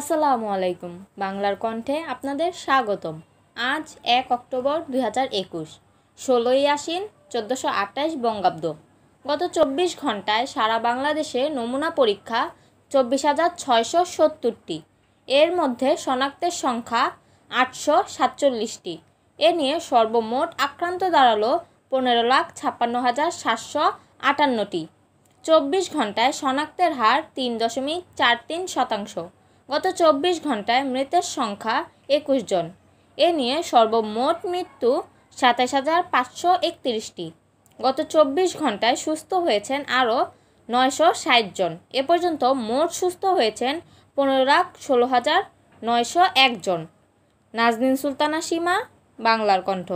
আসসালামু আলাইকুম বাংলার কণ্ঠে আপনাদের স্বাগতম আজ এক অক্টোবর দুই হাজার একুশ ষোলোই আশ্বিন চোদ্দোশো আঠাশ বঙ্গাব্দ গত চব্বিশ ঘন্টায় সারা বাংলাদেশে নমুনা পরীক্ষা চব্বিশ হাজার ছয়শো সত্তরটি এর মধ্যে শনাক্তের সংখ্যা আটশো সাতচল্লিশটি এ নিয়ে সর্বমোট আক্রান্ত দাঁড়ালো পনেরো লাখ ছাপ্পান্ন হাজার সাতশো আটান্নটি চব্বিশ ঘন্টায় শনাক্তের হার তিন দশমিক চার তিন শতাংশ গত চব্বিশ ঘন্টায় মৃতের সংখ্যা একুশ জন এ নিয়ে সর্বমোট মৃত্যু সাতাশ হাজার পাঁচশো একত্রিশটি গত চব্বিশ ঘন্টায় সুস্থ হয়েছেন আরও নয়শো ষাট জন এ পর্যন্ত মোট সুস্থ হয়েছেন পনেরো লাখ ষোলো হাজার নয়শো একজন নাজনীন সুলতানা সীমা বাংলার কণ্ঠ